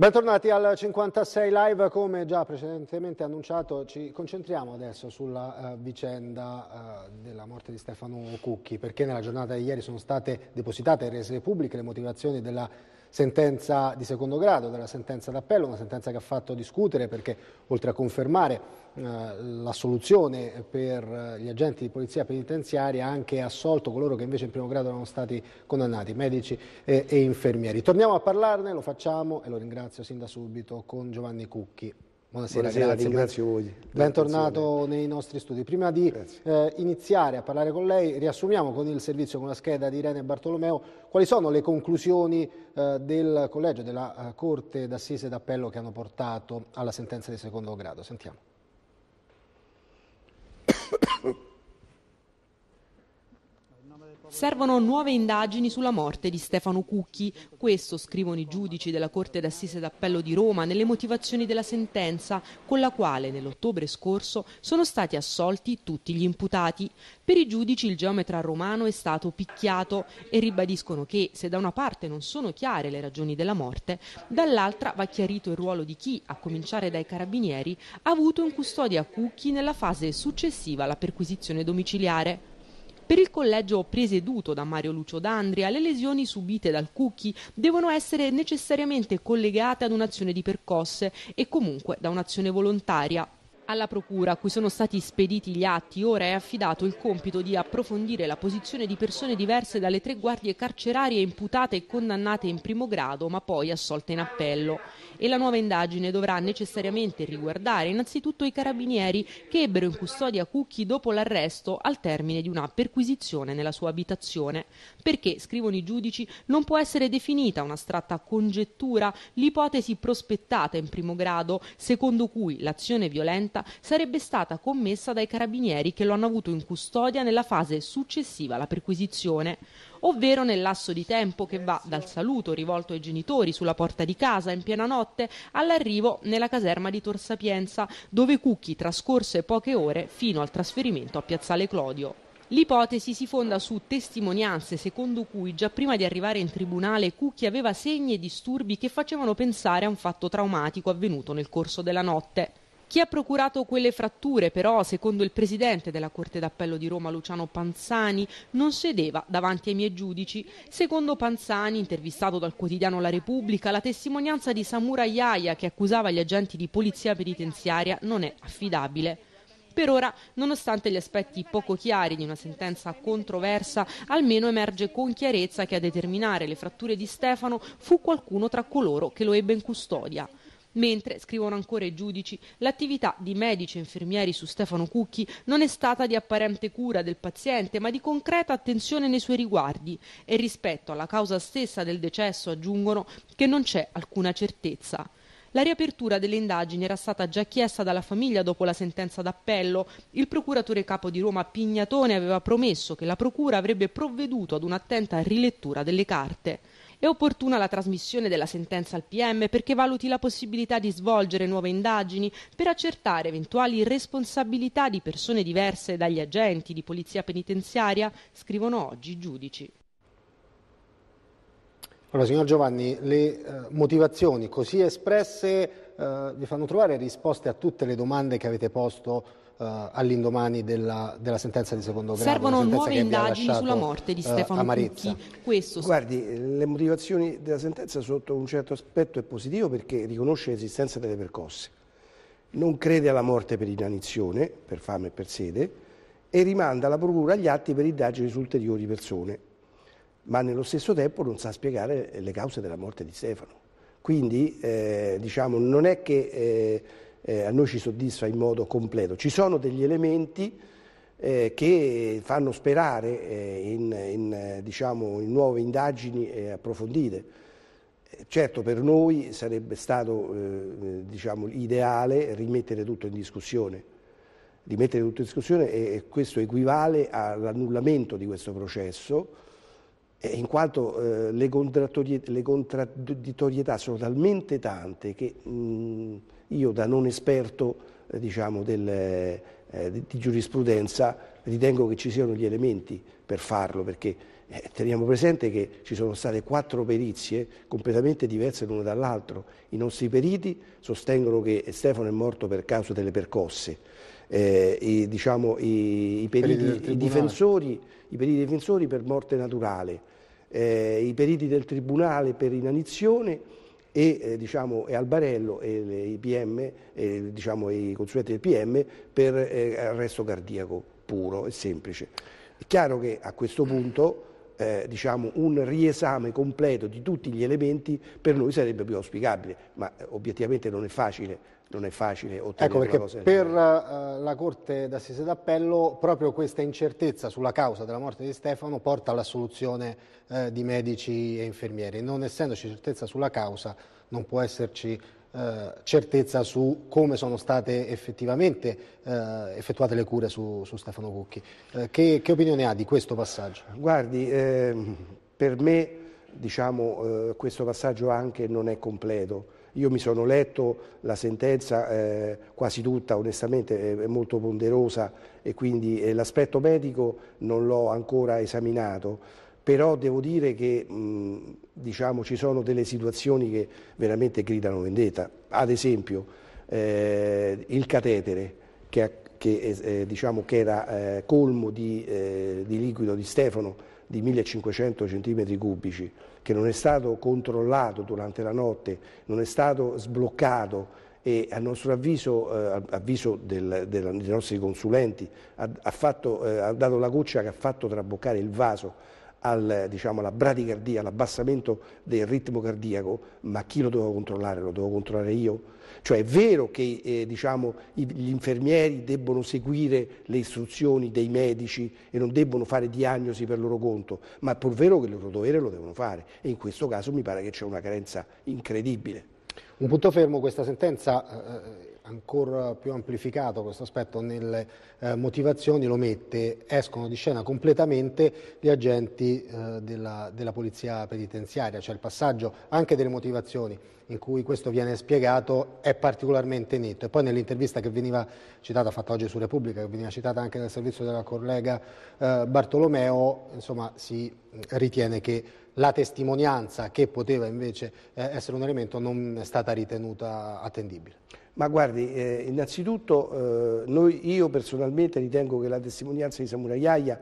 Bentornati al 56 Live, come già precedentemente annunciato ci concentriamo adesso sulla uh, vicenda uh, della morte di Stefano Cucchi perché nella giornata di ieri sono state depositate e rese pubbliche le motivazioni della sentenza di secondo grado, della sentenza d'appello, una sentenza che ha fatto discutere perché oltre a confermare eh, l'assoluzione per eh, gli agenti di polizia penitenziaria ha anche assolto coloro che invece in primo grado erano stati condannati, medici e, e infermieri. Torniamo a parlarne, lo facciamo e lo ringrazio sin da subito con Giovanni Cucchi. Buonasera, Buonasera grazie, ringrazio voi. Bentornato nei nostri studi. Prima di eh, iniziare a parlare con lei, riassumiamo con il servizio, con la scheda di Irene Bartolomeo, quali sono le conclusioni eh, del collegio, della eh, Corte d'Assise d'Appello che hanno portato alla sentenza di secondo grado. Sentiamo. Servono nuove indagini sulla morte di Stefano Cucchi. Questo scrivono i giudici della Corte d'Assise d'Appello di Roma nelle motivazioni della sentenza, con la quale nell'ottobre scorso sono stati assolti tutti gli imputati. Per i giudici il geometra romano è stato picchiato e ribadiscono che se da una parte non sono chiare le ragioni della morte, dall'altra va chiarito il ruolo di chi, a cominciare dai carabinieri, ha avuto in custodia Cucchi nella fase successiva alla perquisizione domiciliare. Per il collegio presieduto da Mario Lucio D'Andria, le lesioni subite dal Cucchi devono essere necessariamente collegate ad un'azione di percosse e comunque da un'azione volontaria, alla Procura, a cui sono stati spediti gli atti, ora è affidato il compito di approfondire la posizione di persone diverse dalle tre guardie carcerarie imputate e condannate in primo grado, ma poi assolte in appello. E la nuova indagine dovrà necessariamente riguardare innanzitutto i carabinieri che ebbero in custodia Cucchi dopo l'arresto al termine di una perquisizione nella sua abitazione. Perché, scrivono i giudici, non può essere definita un'astratta congettura l'ipotesi prospettata in primo grado, secondo cui l'azione violenta inchiesta sarebbe stata commessa dai carabinieri che lo hanno avuto in custodia nella fase successiva alla perquisizione, ovvero nel lasso di tempo che va dal saluto rivolto ai genitori sulla porta di casa in piena notte all'arrivo nella caserma di Tor Sapienza, dove Cucchi trascorse poche ore fino al trasferimento a Piazzale Clodio. L'ipotesi si fonda su testimonianze secondo cui già prima di arrivare in tribunale Cucchi aveva segni e disturbi che facevano pensare a un fatto traumatico avvenuto nel corso della notte. Chi ha procurato quelle fratture, però, secondo il presidente della Corte d'Appello di Roma, Luciano Panzani, non sedeva davanti ai miei giudici. Secondo Panzani, intervistato dal quotidiano La Repubblica, la testimonianza di Samura Yaya, che accusava gli agenti di polizia penitenziaria, non è affidabile. Per ora, nonostante gli aspetti poco chiari di una sentenza controversa, almeno emerge con chiarezza che a determinare le fratture di Stefano fu qualcuno tra coloro che lo ebbe in custodia. Mentre, scrivono ancora i giudici, l'attività di medici e infermieri su Stefano Cucchi non è stata di apparente cura del paziente, ma di concreta attenzione nei suoi riguardi e rispetto alla causa stessa del decesso aggiungono che non c'è alcuna certezza. La riapertura delle indagini era stata già chiesta dalla famiglia dopo la sentenza d'appello. Il procuratore capo di Roma Pignatone aveva promesso che la procura avrebbe provveduto ad un'attenta rilettura delle carte. È opportuna la trasmissione della sentenza al PM perché valuti la possibilità di svolgere nuove indagini per accertare eventuali responsabilità di persone diverse dagli agenti di polizia penitenziaria, scrivono oggi i giudici. Allora, signor Giovanni, le eh, motivazioni così espresse eh, vi fanno trovare risposte a tutte le domande che avete posto Uh, all'indomani della, della, sentenza di secondo grado. Servono nuove indagini sulla morte di eh, Stefano uh, Questo... Guardi, le motivazioni della sentenza sotto un certo aspetto è positivo perché riconosce l'esistenza delle percosse, non crede alla morte per inanizione, per fame e per sede e rimanda alla procura gli atti per indagini su ulteriori persone, ma nello stesso tempo non sa spiegare le cause della morte di Stefano. Quindi eh, diciamo, non è che eh, eh, a noi ci soddisfa in modo completo. Ci sono degli elementi eh, che fanno sperare eh, in, in, eh, diciamo, in, nuove indagini eh, approfondite. Eh, certo per noi sarebbe stato diciamo, ideale rimettere tutto in discussione, rimettere tutto in discussione e, e questo equivale all'annullamento di questo processo in quanto eh, le, le, contraddittorietà sono talmente tante che mh, mm, io da non esperto eh, diciamo, del, eh, di, di giurisprudenza ritengo che ci siano gli elementi per farlo perché eh, teniamo presente che ci sono state quattro perizie completamente diverse l'una dall'altra. I nostri periti sostengono che Stefano è morto per causa delle percosse. Eh, i, diciamo, i, i, periti, i, difensori, i, periti, difensori, per morte naturale, eh, i periti del tribunale per inanizione e, eh, diciamo, e Albarello e, le, i, PM, e diciamo, i consulenti del PM per eh, arresto cardiaco puro e semplice. È chiaro che a questo punto eh, diciamo, un riesame completo di tutti gli elementi per noi sarebbe più auspicabile, ma eh, obiettivamente non è facile non è facile ottenere ecco perché cosa per uh, la Corte d'Assise d'Appello proprio questa incertezza sulla causa della morte di Stefano porta all'assoluzione uh, eh, di medici e infermieri non essendoci certezza sulla causa non può esserci eh, certezza su come sono state effettivamente eh, effettuate le cure su, su Stefano Cucchi. Eh, che, che, opinione ha di questo passaggio? Guardi, ehm, per me diciamo, eh, questo passaggio anche non è completo. Io mi sono letto la sentenza eh, quasi tutta, onestamente è molto ponderosa e quindi eh, l'aspetto medico non l'ho ancora esaminato però devo dire che mh, diciamo, ci sono delle situazioni che veramente gridano vendetta, ad esempio eh, il catetere che, che, eh, diciamo, che era eh, colmo di, eh, di, liquido di Stefano di 1500 cm cubici, che non è stato controllato durante la notte, non è stato sbloccato e a nostro avviso, eh, avviso del, del, dei nostri consulenti, ha, ha, fatto, eh, ha dato la goccia che ha fatto traboccare il vaso Diciamo, alla diciamo, bradicardia, all'abbassamento del ritmo cardiaco, ma chi lo doveva controllare? Lo dovevo controllare io? Cioè è vero che eh, diciamo, gli infermieri debbono seguire le istruzioni dei medici e non debbono fare diagnosi per loro conto, ma è pur vero che il loro dovere lo devono fare e in questo caso mi pare che c'è una carenza incredibile. Un punto fermo, questa sentenza eh, ancora più amplificato questo aspetto nelle eh, motivazioni, lo mette, escono di scena completamente gli agenti eh, della, della, polizia penitenziaria, cioè il passaggio anche delle motivazioni in cui questo viene spiegato è particolarmente netto. E poi nell'intervista che veniva citata, fatta oggi su Repubblica, che veniva citata anche dal servizio della collega eh, Bartolomeo, insomma si ritiene che la testimonianza che poteva invece eh, essere un elemento non è stata ritenuta attendibile. Ma guardi, eh, innanzitutto eh, noi, io personalmente ritengo che la testimonianza di Samurai Iaia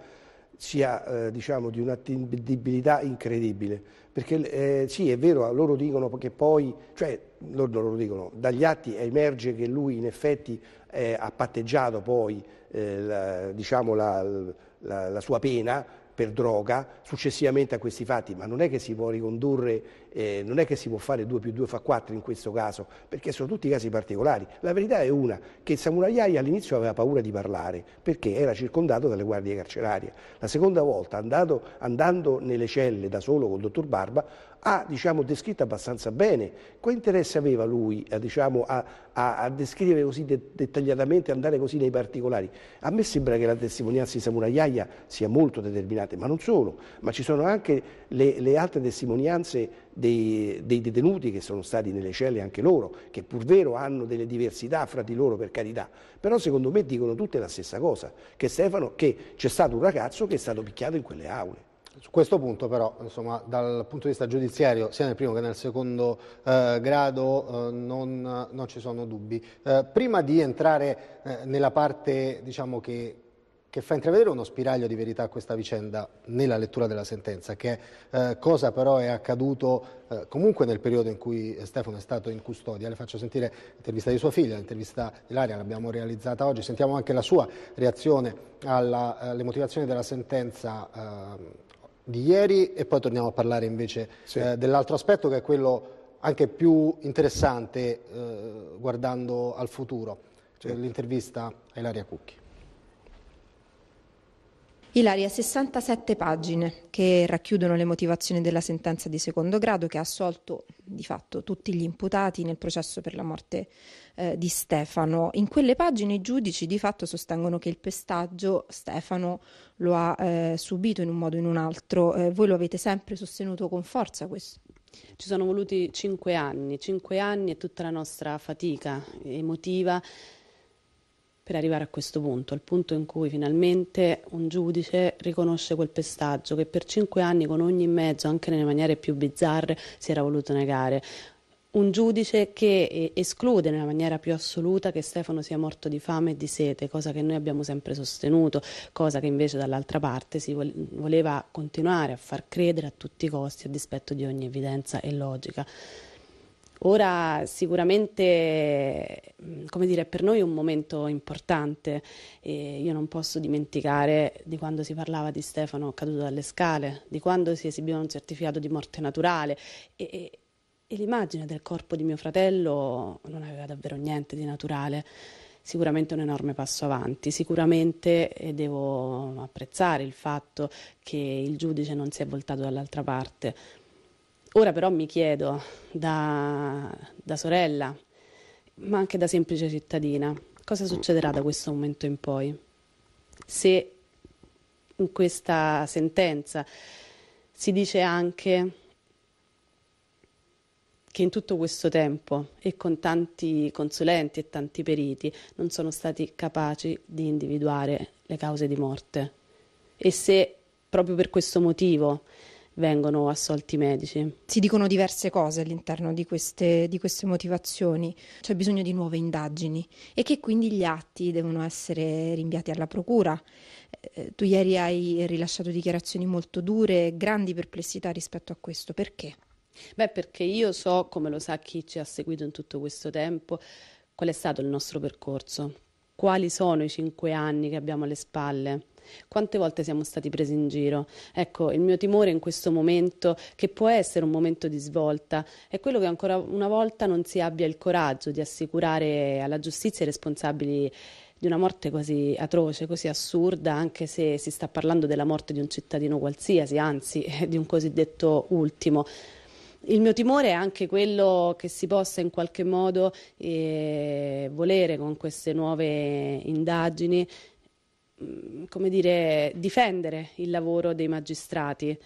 sia eh, diciamo, di un'attendibilità incredibile, perché eh, sì è vero, loro dicono che poi, cioè loro non lo dicono, dagli atti emerge che lui in effetti ha patteggiato poi eh, la, diciamo, la, la, la sua pena per droga successivamente a questi fatti, ma non è che si può ricondurre eh, non è che si può fare 2 più 2 fa 4 in questo caso, perché sono tutti casi particolari. La verità è una, che Samuraiai all'inizio aveva paura di parlare, perché era circondato dalle guardie carcerarie. La seconda volta, andato, andando nelle celle da solo col dottor Barba, ha diciamo, descritto abbastanza bene. Quale interesse aveva lui diciamo, a, a, a, descrivere così de- dettagliatamente, andare così nei particolari? A me sembra che la testimonianza di Samuraiaia sia molto determinante, ma non solo, ma ci sono anche le, le altre testimonianze dei, dei, detenuti che sono stati nelle celle anche loro, che pur vero hanno delle diversità fra di loro per carità, però secondo me dicono tutte la stessa cosa, che Stefano, che c'è stato un ragazzo che è stato picchiato in quelle aule. Su questo punto però, insomma, dal punto di vista giudiziario, sia nel primo che nel secondo eh, grado eh, non, non, ci sono dubbi. Eh, prima di entrare eh, nella parte diciamo, che che fa intravedere uno spiraglio di verità a questa vicenda nella lettura della sentenza, che eh, cosa però è accaduto eh, comunque nel periodo in cui Stefano è stato in custodia. Le faccio sentire l'intervista di sua figlia, l'intervista di Laria, l'abbiamo realizzata oggi, sentiamo anche la sua reazione alla, alle eh, motivazioni della sentenza eh, di ieri e poi torniamo a parlare invece sì. Eh, dell'altro aspetto che è quello anche più interessante eh, guardando al futuro, cioè certo. l'intervista a Ilaria Cucchi. Ilaria, 67 pagine che racchiudono le motivazioni della sentenza di secondo grado che ha assolto di fatto tutti gli imputati nel processo per la morte eh, di Stefano. In quelle pagine i giudici di fatto sostengono che il pestaggio Stefano lo ha eh, subito in un modo o in un altro. Eh, voi lo avete sempre sostenuto con forza questo? Ci sono voluti cinque anni, cinque anni e tutta la nostra fatica emotiva per arrivare a questo punto, al punto in cui finalmente un giudice riconosce quel pestaggio che per cinque anni con ogni mezzo, anche nelle maniere più bizzarre, si era voluto negare un giudice che eh, esclude nella maniera più assoluta che Stefano sia morto di fame e di sete, cosa che noi abbiamo sempre sostenuto, cosa che invece dall'altra parte si voleva continuare a far credere a tutti i costi a dispetto di ogni evidenza e logica. Ora sicuramente, come dire, per noi è un momento importante e io non posso dimenticare di quando si parlava di Stefano caduto dalle scale, di quando si esibiva un certificato di morte naturale e, e, e l'immagine del corpo di mio fratello non aveva davvero niente di naturale sicuramente un enorme passo avanti, sicuramente devo apprezzare il fatto che il giudice non si è voltato dall'altra parte. Ora però mi chiedo, da, da sorella, ma anche da semplice cittadina, cosa succederà da questo momento in poi? Se in questa sentenza si dice anche che in tutto questo tempo e con tanti consulenti e tanti periti non sono stati capaci di individuare le cause di morte. E se proprio per questo motivo vengono assolti i medici. Si dicono diverse cose all'interno di queste, di queste motivazioni, c'è bisogno di nuove indagini e che quindi gli atti devono essere rinviati alla procura. Eh, tu ieri hai rilasciato dichiarazioni molto dure, grandi perplessità rispetto a questo, perché? Beh, perché io so, come lo sa chi ci ha seguito in tutto questo tempo, qual è stato il nostro percorso, quali sono i cinque anni che abbiamo alle spalle quante volte siamo stati presi in giro? Ecco, il mio timore in questo momento, che può essere un momento di svolta, è quello che ancora una volta non si abbia il coraggio di assicurare alla giustizia i responsabili di una morte così atroce, così assurda, anche se si sta parlando della morte di un cittadino qualsiasi, anzi di un cosiddetto ultimo. Il mio timore è anche quello che si possa in qualche modo eh, volere con queste nuove indagini Mm, come dire, difendere il lavoro dei magistrati,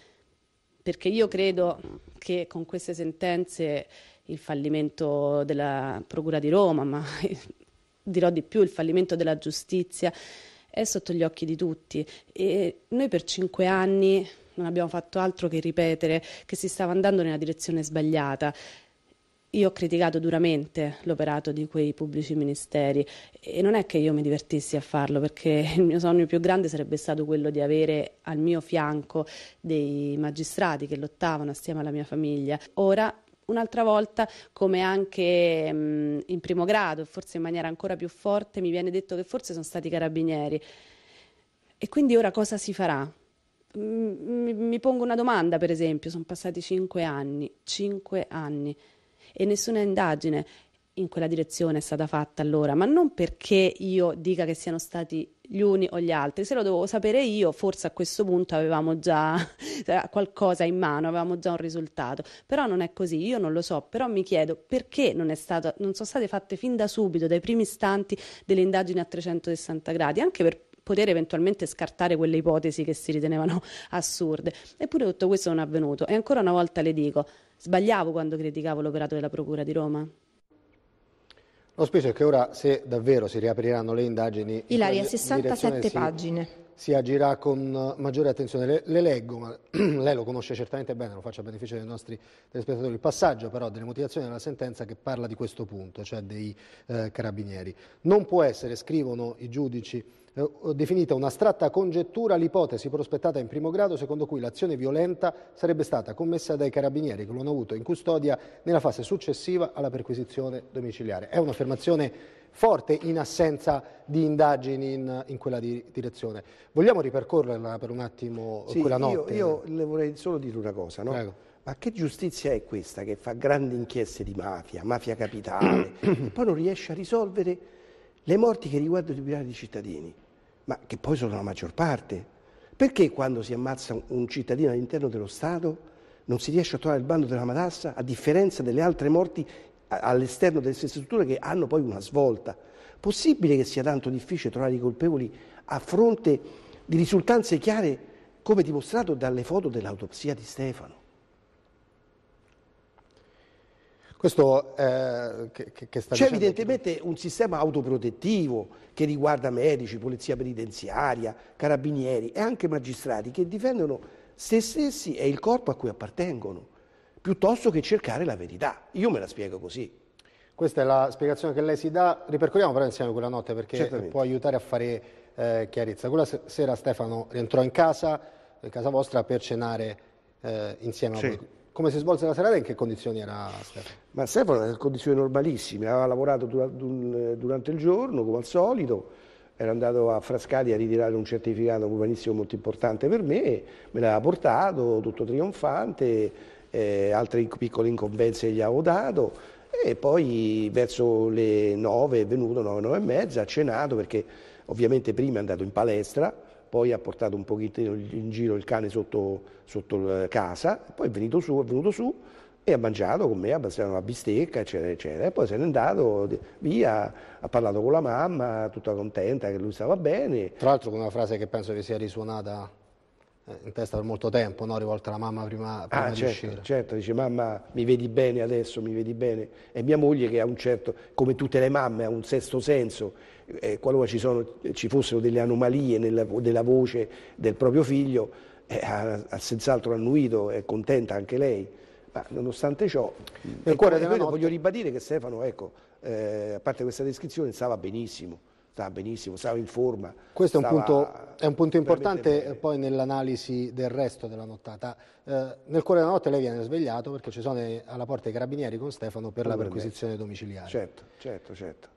perché io credo che con queste sentenze il fallimento della Procura di Roma, ma dirò di più, il fallimento della giustizia è sotto gli occhi di tutti e noi per cinque anni non abbiamo fatto altro che ripetere che si stava andando nella direzione sbagliata io ho criticato duramente l'operato di quei pubblici ministeri e non è che io mi divertissi a farlo perché il mio sogno più grande sarebbe stato quello di avere al mio fianco dei magistrati che lottavano assieme alla mia famiglia. Ora Un'altra volta, come anche mm, in primo grado, forse in maniera ancora più forte, mi viene detto che forse sono stati i carabinieri. E quindi ora cosa si farà? mi pongo una domanda, per esempio, sono passati cinque anni, cinque anni e nessuna indagine in quella direzione è stata fatta allora, ma non perché io dica che siano stati gli uni o gli altri, se lo dovevo sapere io, forse a questo punto avevamo già qualcosa in mano, avevamo già un risultato, però non è così, io non lo so, però mi chiedo perché non, stato, non sono state fatte fin da subito, dai primi istanti, delle indagini a 360 gradi, anche per poter eventualmente scartare quelle ipotesi che si ritenevano assurde. Eppure tutto questo non è avvenuto e ancora una volta le dico, sbagliavo quando criticavo l'operato della Procura di Roma? Lo spesso è che ora, se davvero si riapriranno le indagini... Ilaria, 67 pagine. Si, si agirà con eh, maggiore attenzione. Le, le leggo, ma lei lo conosce certamente bene, lo faccio a beneficio dei nostri telespettatori. Il passaggio però delle motivazioni della sentenza che parla di questo punto, cioè dei eh, carabinieri. Non può essere, scrivono i giudici eh, definita un'astratta congettura l'ipotesi prospettata in primo grado secondo cui l'azione violenta sarebbe stata commessa dai carabinieri che lo hanno avuto in custodia nella fase successiva alla perquisizione domiciliare. È un'affermazione forte in assenza di indagini in, in quella di, direzione. Vogliamo ripercorrerla per un attimo sì, quella notte? Io, io, le vorrei solo dire una cosa, no? Prego. Ma che giustizia è questa che fa grandi inchieste di mafia, mafia capitale, e poi non riesce a risolvere le morti che riguardano i pirati cittadini? ma che poi sono la maggior parte. Perché quando si ammazza un cittadino all'interno dello Stato non si riesce a trovare il bando della matassa, a differenza delle altre morti all'esterno delle stesse strutture che hanno poi una svolta? Possibile che sia tanto difficile trovare i colpevoli a fronte di risultanze chiare come dimostrato dalle foto dell'autopsia di Stefano? Questo eh, che, che sta C'è evidentemente un sistema autoprotettivo che riguarda medici, polizia penitenziaria, carabinieri e anche magistrati che difendono se stessi e il corpo a cui appartengono, piuttosto che cercare la verità. Io me la spiego così. Questa è la spiegazione che lei si dà. Ripercorriamo però insieme quella notte perché Certamente. può aiutare a fare eh, chiarezza. Quella sera Stefano rientrò in casa, in casa vostra, per cenare eh, insieme sì. a voi come si svolse la serata e in che condizioni era Stefano? Ma Stefano era in condizioni normalissime, aveva lavorato durante il giorno come al solito, era andato a Frascati a ritirare un certificato cubanissimo molto importante per me, me l'aveva portato, tutto trionfante, eh, altre piccole incombenze gli avevo dato e poi verso le 9 è venuto, 9, 9 e mezza, ha cenato perché ovviamente prima è andato in palestra, poi ha portato un pochettino in giro il cane sotto, sotto casa, poi è venuto su, è venuto su e ha mangiato con me, ha mangiato una bistecca, eccetera, eccetera. E poi se n'è andato via, ha parlato con la mamma, tutta contenta che lui stava bene. Tra l'altro con una frase che penso che sia risuonata eh, in testa per molto tempo, no? rivolta alla mamma prima, prima ah, di certo, uscire. certo, dice mamma mi vedi bene adesso, mi vedi bene. E mia moglie che ha un certo, come tutte le mamme, ha un sesto senso eh, qualora ci, sono, ci, fossero delle anomalie nella, della voce del proprio figlio, eh, ha, ha senz'altro annuito, è contenta anche lei. Ma nonostante ciò, Nel cuore della notte... voglio ribadire che Stefano, ecco, eh, a parte questa descrizione, stava benissimo stava benissimo, stava in forma. Questo è, un punto, è un punto, importante eh, poi nell'analisi del resto della nottata. Eh, nel cuore della notte lei viene svegliato perché ci sono eh, alla porta i carabinieri con Stefano per Come la perquisizione domiciliare. Certo, certo, certo.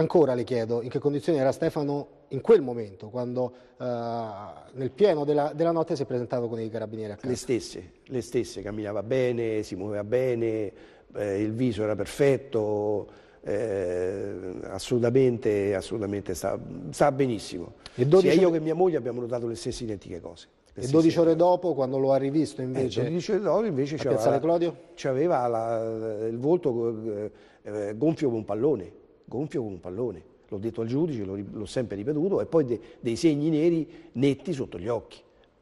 Ancora le chiedo in che condizioni era Stefano in quel momento, quando eh, nel pieno della, della, notte si è presentato con i carabinieri a casa. Le stesse, le stesse, camminava bene, si muoveva bene, eh, il viso era perfetto, eh, assolutamente, assolutamente sta, sta benissimo. Sia io che mia moglie abbiamo notato le stesse identiche cose. E 12 ore dopo, quando lo ha rivisto eh, invece? Eh, 12 ore dopo invece c'aveva, Claudio? c'aveva la, il volto eh, gonfio con un pallone gonfio con un pallone. L'ho detto al giudice, l'ho, sempre ripetuto, e poi de, dei segni neri netti sotto gli occhi.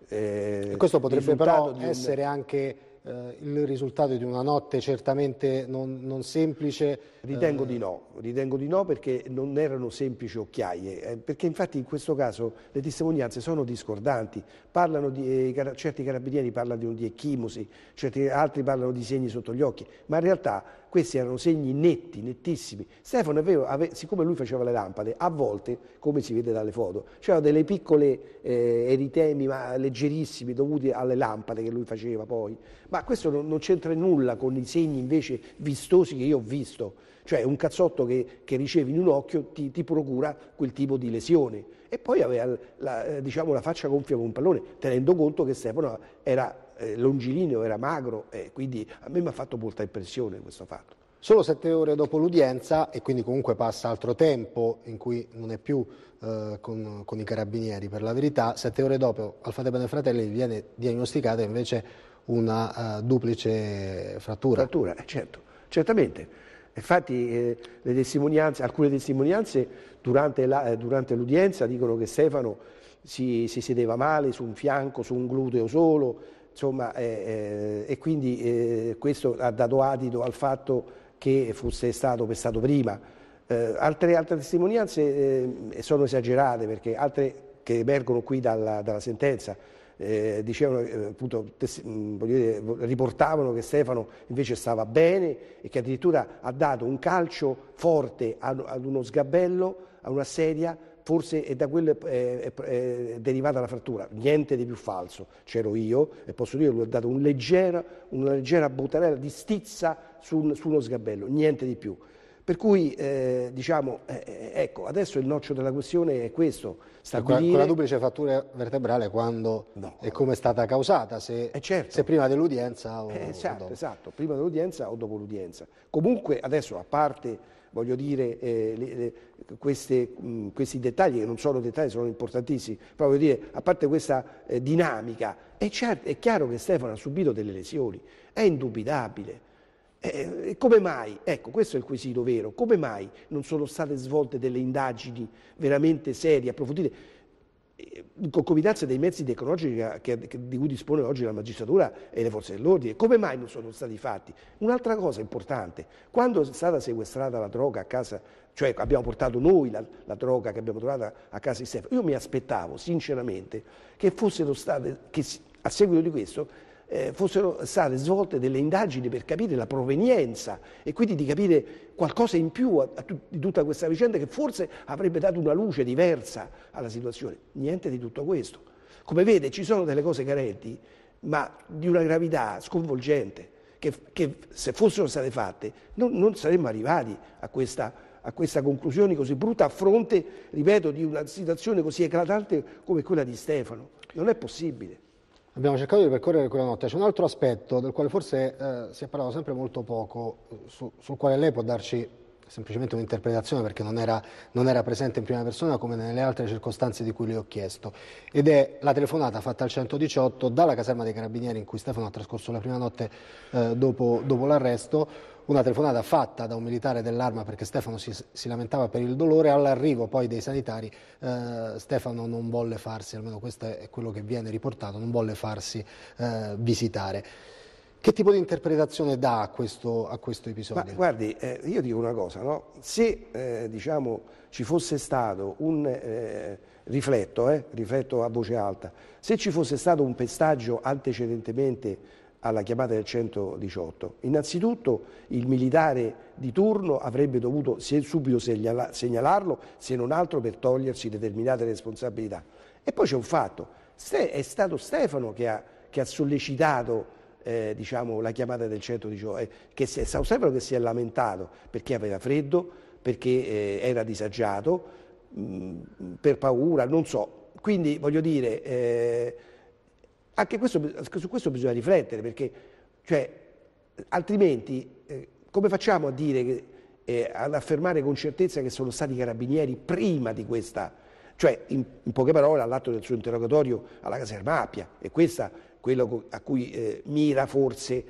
Eh, e questo potrebbe però essere anche eh, il risultato di una notte certamente non, non semplice? Ritengo eh... di no, ritengo di no perché non erano semplici occhiaie, eh, perché infatti in questo caso le testimonianze sono discordanti, di, eh, car certi carabinieri parlano di, di ecchimosi, certi altri parlano di segni sotto gli occhi, ma in realtà questi erano segni netti, nettissimi. Stefano, aveva, siccome lui faceva le lampade, a volte, come si vede dalle foto, c'erano delle piccole eh, eritemi ma leggerissimi dovuti alle lampade che lui faceva poi, ma questo non, non c'entra nulla con i segni invece vistosi che io ho visto cioè un cazzotto che, che, ricevi in un occhio ti, ti, procura quel tipo di lesione. E poi aveva la, diciamo, la faccia gonfia come un pallone, tenendo conto che Stefano era eh, longilineo, era magro, eh, quindi a me mi ha fatto molta impressione questo fatto. Solo sette ore dopo l'udienza e quindi comunque passa altro tempo in cui non è più eh, con, con, i carabinieri per la verità, sette ore dopo al frate Bene Fratelli viene diagnosticata invece una uh, duplice frattura. Frattura, eh, certo, certamente. Infatti eh, testimonianze, alcune testimonianze durante, eh, l'udienza eh, dicono che Stefano si, si sedeva male su un fianco, su un gluteo solo, insomma, eh, eh, e quindi eh, questo ha dato adito al fatto che fosse stato pestato prima. Eh, altre, altre testimonianze eh, sono esagerate perché altre che emergono qui dalla, dalla sentenza eh, dicevano, appunto, dire, riportavano che Stefano invece stava bene e che addirittura ha dato un calcio forte ad uno sgabello, a una sedia forse è da quello è, è, è derivata la frattura, niente di più falso, c'ero io e posso dire che lui ha dato un leggera, una leggera buttarella di stizza su, su uno sgabello, niente di più. Per cui, eh, diciamo, eh, eh, ecco, adesso il noccio della questione è questo. Stabilire... la duplice frattura vertebrale quando no. e come è stata causata, se, eh certo. se prima dell'udienza o eh, esatto, dopo. Esatto, prima dell'udienza o dopo l'udienza. Comunque, adesso, a parte, voglio dire, eh, le, le, queste, mh, mm, questi dettagli, che non sono dettagli, sono importantissimi, però voglio dire, a parte questa dinamica, è, certo, è chiaro che Stefano ha subito delle lesioni, è indubitabile eh, come mai? Ecco, questo è il quesito vero. Come mai non sono state svolte delle indagini veramente serie, approfondite? Eh, in concomitanza dei mezzi tecnologici che, che, di cui dispone oggi la magistratura e le forze dell'ordine. Come mai non sono stati fatti? Un'altra cosa importante, quando è stata sequestrata la droga a casa, cioè abbiamo portato noi la, la droga che abbiamo trovato a casa di Stefano, io mi aspettavo sinceramente che, state, che a seguito di questo eh, fossero state svolte delle indagini per capire la provenienza e quindi di capire qualcosa in più a, a di tutta questa vicenda che forse avrebbe dato una luce diversa alla situazione. Niente di tutto questo. Come vede ci sono delle cose carenti, ma di una gravità sconvolgente, che, che se fossero state fatte non, non saremmo arrivati a questa a questa conclusione così brutta a fronte, ripeto, di una situazione così eclatante come quella di Stefano. Non è possibile abbiamo cercato di percorrere quella notte. C'è un altro aspetto del quale forse eh, si è parlato sempre molto poco, su, sul quale lei può darci semplicemente un'interpretazione perché non era, non era, presente in prima persona come nelle altre circostanze di cui le ho chiesto. Ed è la telefonata fatta al 118 dalla caserma dei carabinieri in cui Stefano ha trascorso la prima notte eh, dopo, dopo l'arresto una telefonata fatta da un militare dell'arma perché Stefano si, si, lamentava per il dolore, all'arrivo poi dei sanitari eh, Stefano non volle farsi, almeno questo è quello che viene riportato, non volle farsi eh, visitare. Che tipo di interpretazione dà a questo, a questo episodio? Ma, guardi, eh, io dico una cosa, no? se eh, diciamo, ci fosse stato un eh, rifletto, eh, rifletto a voce alta, se ci fosse stato un pestaggio antecedentemente alla chiamata del 118. Innanzitutto il militare di turno avrebbe dovuto subito segnalarlo, se non altro per togliersi determinate responsabilità. E poi c'è un fatto, è stato Stefano che ha, che ha sollecitato eh, diciamo, la chiamata del 118, eh, che si è, stato Stefano che si è lamentato perché aveva freddo, perché eh, era disagiato, mh, mm, per paura, non so. Quindi voglio dire eh, anche questo, su questo bisogna riflettere, perché cioè, altrimenti eh, come facciamo a dire, eh, ad affermare con certezza che sono stati i carabinieri prima di questa, cioè in, in poche parole all'atto del suo interrogatorio alla caserma Appia, e questa quello a cui eh, mira forse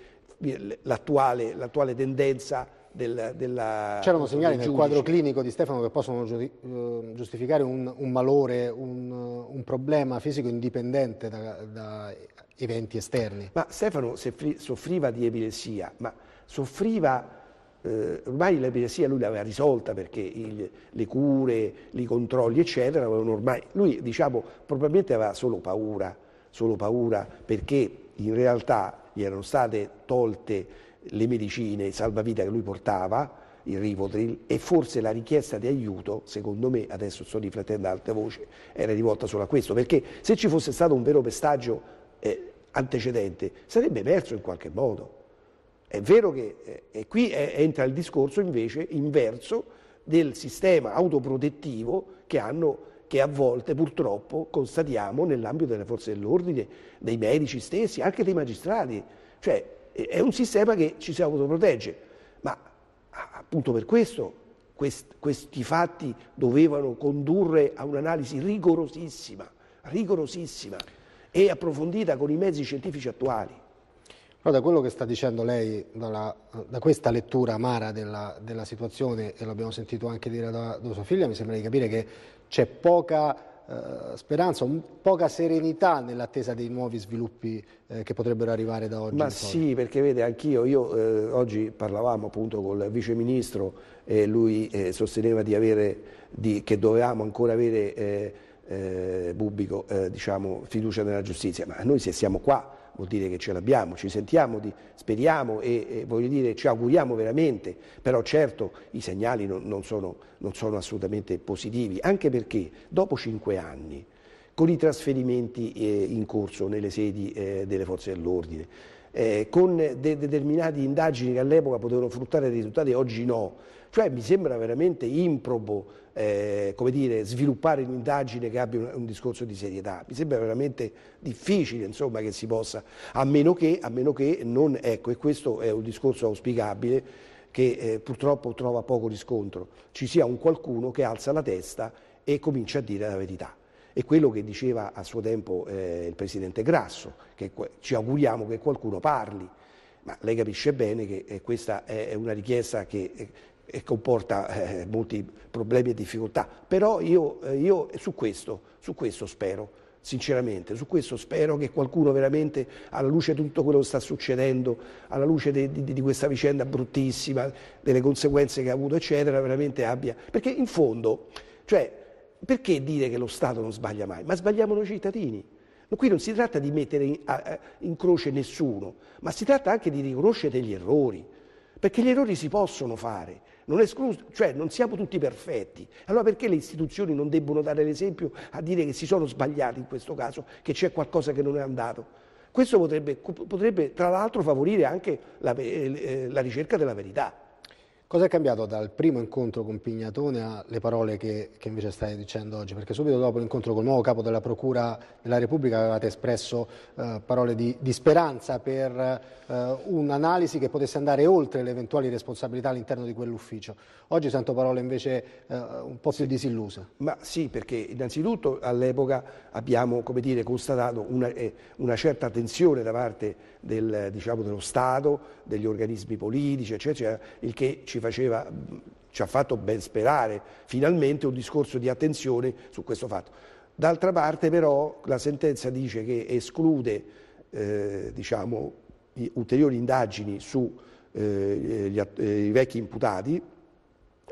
l'attuale tendenza del, della... C'erano segnali nel quadro clinico di Stefano che possono eh, giustificare un, un malore, un, un, problema fisico indipendente da, da eventi esterni. Ma Stefano soffriva di epilessia, ma soffriva... Eh, ormai l'epilessia lui l'aveva risolta perché il, le cure, i controlli eccetera avevano ormai, lui diciamo probabilmente aveva solo paura, solo paura perché in realtà gli erano state tolte le medicine, i salvavita che lui portava, il Rivotril, e forse la richiesta di aiuto, secondo me, adesso sto riflettendo a alta voce, era rivolta solo a questo, perché se ci fosse stato un vero pestaggio eh, antecedente sarebbe emerso in qualche modo. È vero che eh, e qui è, eh, entra il discorso invece inverso del sistema autoprotettivo che hanno che a volte purtroppo constatiamo nell'ambito delle forze dell'ordine, dei medici stessi, anche dei magistrati. Cioè, è un sistema che ci si autoprotegge, ma appunto per questo quest, questi fatti dovevano condurre a un'analisi rigorosissima, rigorosissima e approfondita con i mezzi scientifici attuali. Però da quello che sta dicendo lei, dalla, da questa lettura amara della, della situazione, e l'abbiamo sentito anche dire da, da, sua figlia, mi sembra di capire che c'è poca eh, speranza, un, poca serenità nell'attesa dei nuovi sviluppi eh, che potrebbero arrivare da oggi. Ma sì, perché vede, anch'io, io, io eh, oggi parlavamo appunto col ministro e lui eh, sosteneva di avere, di, che dovevamo ancora avere... Bubbico, diciamo, fiducia nella giustizia, ma noi se siamo qua vuol dire che ce l'abbiamo, ci sentiamo, di, speriamo e, e, voglio dire ci auguriamo veramente, però certo i segnali non, non, sono, non sono assolutamente positivi, anche perché dopo cinque anni, con i trasferimenti eh, in corso nelle sedi eh, delle forze dell'ordine, eh, con de determinate indagini che all'epoca potevano fruttare risultati, oggi no. Cioè mi sembra veramente improbo eh, come dire, sviluppare un'indagine che abbia un, un, discorso di serietà. Mi sembra veramente difficile insomma, che si possa, a meno che, a meno che non, ecco, e questo è un discorso auspicabile, che eh, purtroppo trova poco riscontro, ci sia un qualcuno che alza la testa e comincia a dire la verità. È quello che diceva a suo tempo eh, il presidente Grasso, che ci auguriamo che qualcuno parli. Ma lei capisce bene che eh, questa è una richiesta che eh, e comporta eh, molti problemi e difficoltà, però io, eh, io su, questo, su questo spero sinceramente, su questo spero che qualcuno veramente, alla luce di tutto quello che sta succedendo, alla luce di, di, di, questa vicenda bruttissima, delle conseguenze che ha avuto, eccetera, veramente abbia... Perché in fondo, cioè, perché dire che lo Stato non sbaglia mai? Ma sbagliamo noi cittadini. Qui non si tratta di mettere in, a, in croce nessuno, ma si tratta anche di riconoscere gli errori, perché gli errori si possono fare non, escluso, cioè non siamo tutti perfetti. Allora perché le istituzioni non debbono dare l'esempio a dire che si sono sbagliati in questo caso, che c'è qualcosa che non è andato? Questo potrebbe, potrebbe tra l'altro favorire anche la, eh, la ricerca della verità. Cosa è cambiato dal primo incontro con Pignatone alle parole che, che, invece stai dicendo oggi? Perché subito dopo l'incontro col nuovo capo della Procura della Repubblica avevate espresso eh, parole di, di, speranza per eh, un'analisi che potesse andare oltre le eventuali responsabilità all'interno di quell'ufficio. Oggi sento parole invece eh, un po' più sì. disilluse. Ma sì, perché innanzitutto all'epoca abbiamo dire, constatato una, eh, una certa tensione da parte del, diciamo, dello Stato, degli organismi politici, eccetera, il che ci, faceva, ci ha fatto ben sperare finalmente un discorso di attenzione su questo fatto. D'altra parte però la sentenza dice che esclude eh, diciamo, ulteriori indagini sui eh, eh, vecchi imputati,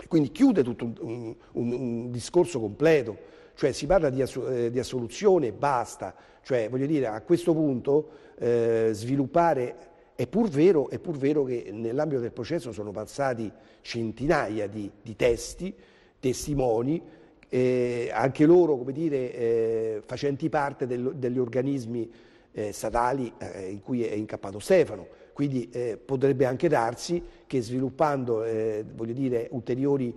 quindi chiude tutto un, un, un discorso completo, cioè si parla di, assu- eh, di assoluzione e basta, cioè, voglio dire, a questo punto eh, sviluppare, è pur, vero, è pur vero che nell'ambito del processo sono passati centinaia di, di testi, testimoni, eh, anche loro, come dire, eh, facenti parte del, degli organismi eh, statali eh, in cui è incappato Stefano. Quindi eh, potrebbe anche darsi che sviluppando, eh, voglio dire, ulteriori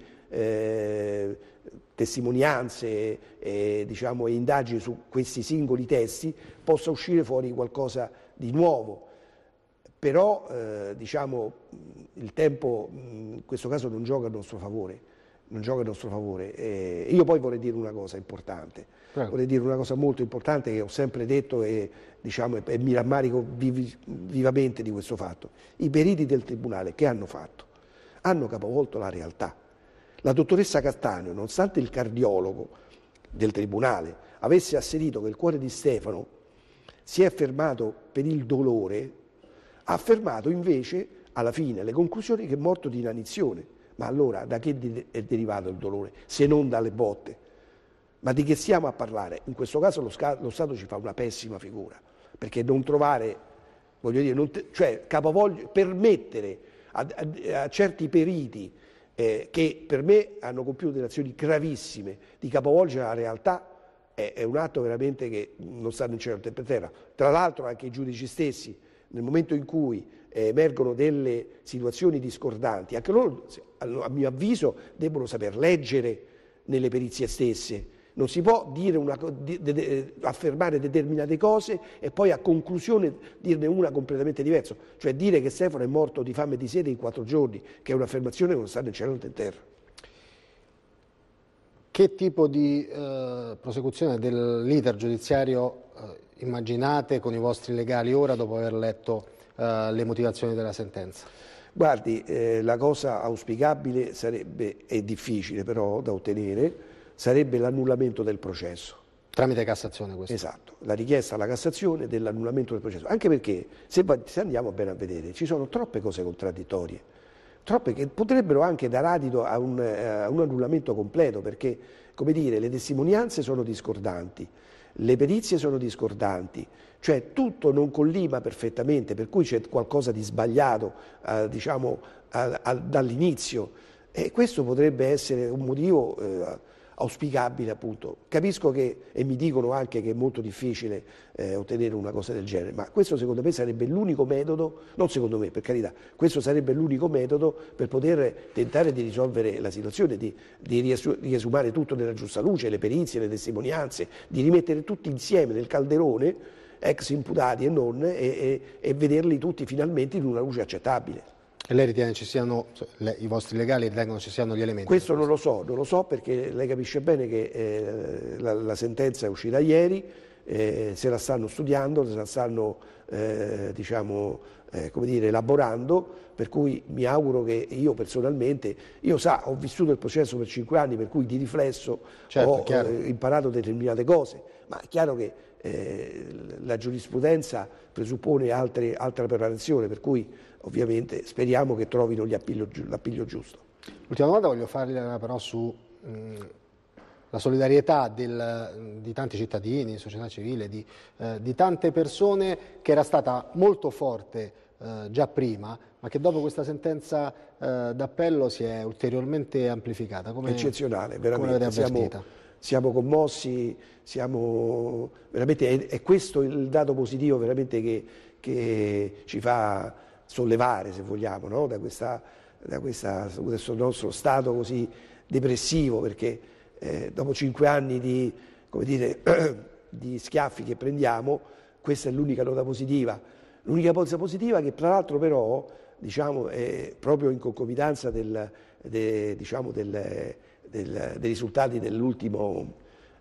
testimonianze e diciamo, indagini su questi singoli testi possa uscire fuori qualcosa di nuovo. Però eh, diciamo, il tempo in questo caso non gioca a nostro favore. Non gioca A nostro favore. Eh, io poi vorrei dire una cosa importante, Prego. vorrei dire una cosa molto importante che ho sempre detto e, diciamo, e, e mi rammarico vivi, vivamente di questo fatto. I periti del Tribunale che hanno fatto? Hanno capovolto la realtà la dottoressa Cattaneo, nonostante il cardiologo del tribunale avesse asserito che il cuore di Stefano si è fermato per il dolore, ha affermato invece alla fine, alle conclusioni, che è morto di inanizione. Ma allora da che è derivato il dolore se non dalle botte? Ma di che stiamo a parlare? In questo caso lo, lo Stato ci fa una pessima figura, perché non trovare, voglio dire, non te, cioè capovolgere, permettere a, a, a certi periti eh, che per me hanno compiuto delle azioni gravissime di capovolgere la realtà, è, è un atto veramente che non sta in cielo né per terra. Tra l'altro anche i giudici stessi, nel momento in cui eh, emergono delle situazioni discordanti, anche loro, a mio avviso, debbono saper leggere nelle perizie stesse non si può una, de, de, affermare determinate cose e poi a conclusione dirne una completamente diversa. Cioè dire che Stefano è morto di fame e di sete in quattro giorni, che è un'affermazione che non sta nel cielo né in terra. Che tipo di eh, prosecuzione dell'iter giudiziario eh, immaginate con i vostri legali ora dopo aver letto eh, le motivazioni della sentenza? Guardi, eh, la cosa auspicabile sarebbe, è difficile però da ottenere, sarebbe l'annullamento del processo. Tramite Cassazione questo? Esatto, la richiesta alla Cassazione dell'annullamento del processo, anche perché se, andiamo bene a vedere ci sono troppe cose contraddittorie, troppe che potrebbero anche dare adito a un, eh, a un annullamento completo perché come dire, le testimonianze sono discordanti, le perizie sono discordanti, cioè tutto non collima perfettamente, per cui c'è qualcosa di sbagliato eh, diciamo, dall'inizio e questo potrebbe essere un motivo... Eh, auspicabile appunto. Capisco che, e mi dicono anche che è molto difficile eh, ottenere una cosa del genere, ma questo secondo me sarebbe l'unico metodo, non secondo me per carità, questo sarebbe l'unico metodo per poter tentare di risolvere la situazione, di, di riesumare tutto nella giusta luce, le perizie, le testimonianze, di rimettere tutti insieme nel calderone, ex imputati e non, e, e, e vederli tutti finalmente in una luce accettabile lei ritiene ci siano, cioè, le, i vostri legali ritengono ci siano gli elementi? Questo non lo so, non lo so perché lei capisce bene che eh, la, la, sentenza è uscita ieri, eh, se la stanno studiando, se la stanno eh, diciamo, eh, dire, elaborando, per cui mi auguro che io personalmente, io sa, ho vissuto il processo per cinque anni, per cui di riflesso certo, ho chiaro. Eh, imparato determinate cose, ma è chiaro che eh, la giurisprudenza presuppone altre, altra preparazione, per cui ovviamente speriamo che trovino l'appiglio giusto. L'ultima domanda voglio farla però sulla mm, solidarietà del, di tanti cittadini, società civile, di, eh, di, tante persone che era stata molto forte eh, già prima, ma che dopo questa sentenza eh, d'appello si è ulteriormente amplificata. Come, Eccezionale, veramente. Siamo, siamo, commossi, siamo, veramente, è, è, questo il dato positivo che, che ci fa sollevare, se vogliamo, no? da, questa, da, questa, da, questo nostro stato così depressivo, perché eh, dopo cinque anni di, dire, di, schiaffi che prendiamo, questa è l'unica nota positiva. L'unica cosa positiva che tra l'altro però, diciamo, è proprio in concomitanza del, de, diciamo, del, del, dei risultati eh, dell'ultima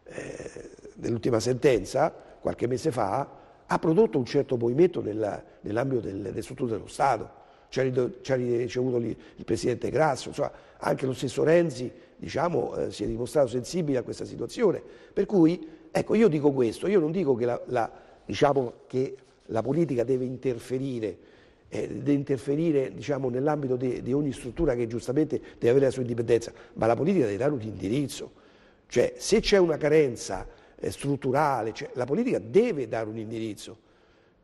eh, dell sentenza, qualche mese fa, ha prodotto un certo movimento nella, nell'ambito del, del struttura dello Stato. Ci ha, ricevuto lì il presidente Grasso, insomma, anche lo stesso Renzi diciamo, eh, si è dimostrato sensibile a questa situazione. Per cui, ecco, io dico questo, io non dico che la, la, diciamo, che la politica deve interferire, eh, deve interferire diciamo, nell'ambito di ogni struttura che giustamente deve avere la sua indipendenza, ma la politica deve dare un indirizzo. Cioè, se c'è una carenza eh, strutturale, cioè, la politica deve dare un indirizzo.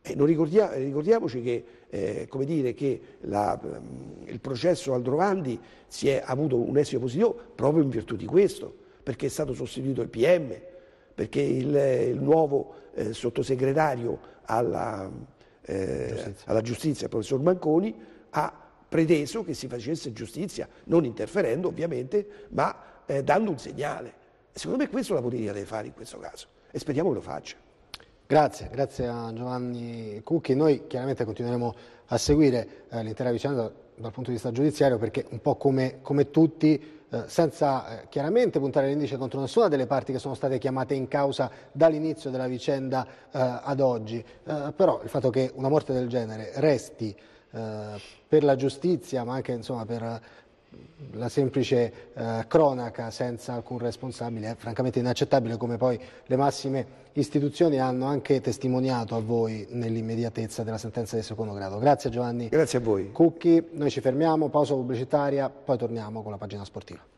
E Ricordia, ricordiamoci che, eh, dire, che la, mm, il processo Aldrovandi si è avuto un esito positivo proprio in virtù di questo, perché è stato sostituito il PM, perché il, il nuovo eh, sottosegretario alla, eh, giustizia. alla giustizia, il professor Manconi, ha preteso che si facesse giustizia, non interferendo ovviamente, ma eh, dando un segnale. Secondo me questo la politica deve fare in questo caso e speriamo che lo faccia. Grazie, grazie a Giovanni Cucchi. Noi chiaramente continueremo a seguire eh, l'intera vicenda dal punto di vista giudiziario perché un po' come, come tutti, eh, senza eh, chiaramente puntare l'indice contro nessuna delle parti che sono state chiamate in causa dall'inizio della vicenda eh, ad oggi, eh, però il fatto che una morte del genere resti eh, per la giustizia ma anche insomma, per la semplice eh, cronaca senza alcun responsabile è francamente inaccettabile come poi le massime istituzioni hanno anche testimoniato a voi nell'immediatezza della sentenza di secondo grado. Grazie Giovanni. Grazie a voi. Cucchi, noi ci fermiamo, pausa pubblicitaria, poi torniamo con la pagina sportiva.